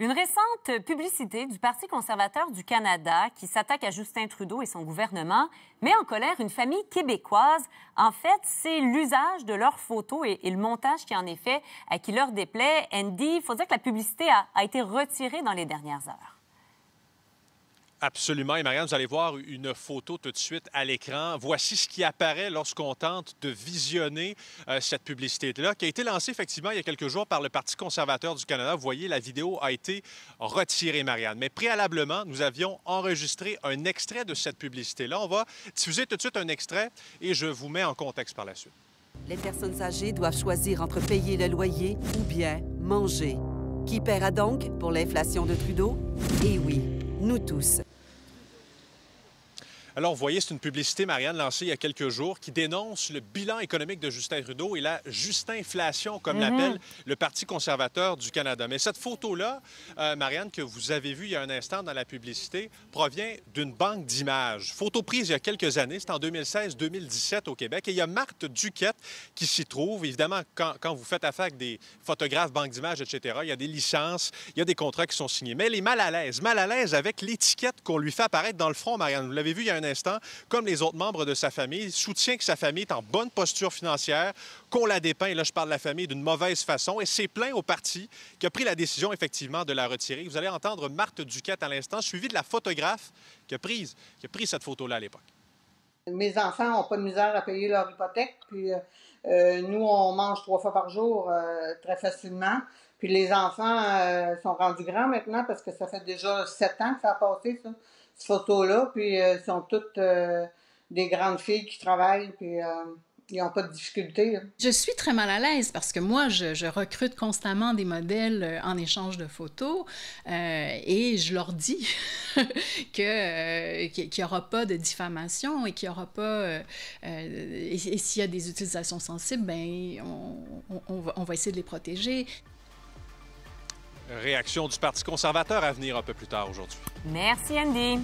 Une récente publicité du Parti conservateur du Canada qui s'attaque à Justin Trudeau et son gouvernement met en colère une famille québécoise. En fait, c'est l'usage de leurs photos et, le montage qui en est fait qui leur déplaît. Andy, il faut dire que la publicité a été retirée dans les dernières heures. Absolument. Et Marianne, vous allez voir une photo tout de suite à l'écran. Voici ce qui apparaît lorsqu'on tente de visionner euh, cette publicité-là, qui a été lancée effectivement il y a quelques jours par le Parti conservateur du Canada. Vous voyez, la vidéo a été retirée, Marianne. Mais préalablement, nous avions enregistré un extrait de cette publicité-là. On va diffuser tout de suite un extrait et je vous mets en contexte par la suite. Les personnes âgées doivent choisir entre payer le loyer ou bien manger. Qui paiera donc pour l'inflation de Trudeau? Eh oui, nous tous. Alors, vous voyez, c'est une publicité, Marianne, lancée il y a quelques jours, qui dénonce le bilan économique de Justin Trudeau et la justinflation, comme mhm. l'appelle le Parti conservateur du Canada. Mais cette photo-là, euh, Marianne, que vous avez vue il y a un instant dans la publicité, provient d'une banque d'images. Photo prise il y a quelques années, c'est en 2016-2017 au Québec. Et il y a Marthe Duquette qui s'y trouve. Évidemment, quand, vous faites affaire avec des photographes, banques d'images, etc., il y a des licences, il y a des contrats qui sont signés. Mais elle est mal à l'aise, mal à l'aise avec l'étiquette qu'on lui fait apparaître dans le front, Marianne. Vous l'avez vu il y a un instant, comme les autres membres de sa famille, soutient que sa famille est en bonne posture financière, qu'on la dépeint, là je parle de la famille, d'une mauvaise façon, et c'est plein au parti qui a pris la décision effectivement de la retirer. Vous allez entendre Marthe Duquette à l'instant, suivie de la photographe qui a, prise, qui a pris cette photo-là à l'époque. Mes enfants n'ont pas de misère à payer leur hypothèque, puis euh, euh, nous, on mange trois fois par jour euh, très facilement. Puis les enfants sont rendus grands maintenant parce que ça fait déjà sept ans que ça a passé, cette photo-là. Puis ils sont toutes des grandes filles qui travaillent. Puis ils n'ont pas de difficultés. Hein. Je suis très mal à l'aise parce que moi, je, recrute constamment des modèles euh, en échange de photos euh, et je leur dis euh, qu'il n'y aura pas de diffamation et qu'il n'y aura pas... et, s'il y a des utilisations sensibles, ben, on, va, on va essayer de les protéger. Réaction du Parti conservateur à venir un peu plus tard aujourd'hui. Merci, Andy.